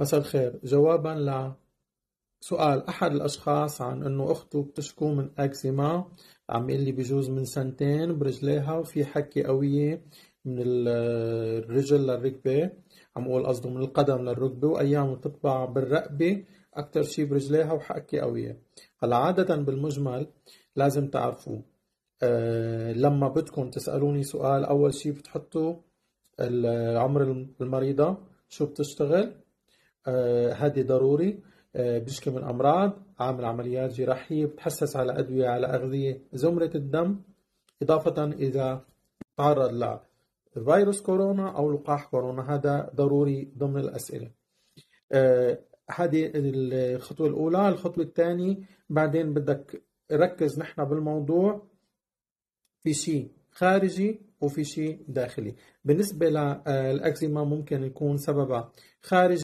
مساء الخير جوابا لسؤال أحد الأشخاص عن أنه أخته بتشكو من أكزيما عم يقول لي بجوز من سنتين برجليها وفي حكة قوية من الرجل للركبة عم أقول قصده من القدم للركبة وأيام بتطبع بالرقبة أكتر شي برجليها وحكة قوية هلا عادة بالمجمل لازم تعرفوا أه لما بدكم تسألوني سؤال أول شي بتحطوا عمر المريضة شو بتشتغل آه، هذه ضروري آه، بيشكي من امراض عامل عمليات جراحيه بتحسس على ادويه على اغذيه زمره الدم اضافه اذا تعرض لفيروس كورونا او لقاح كورونا هذا ضروري ضمن الاسئله آه، هذه الخطوه الاولى الخطوه الثانيه بعدين بدك ركز نحن بالموضوع في شيء خارجي وفي شيء داخلي بالنسبه للاكزيما ممكن يكون سببها خارجي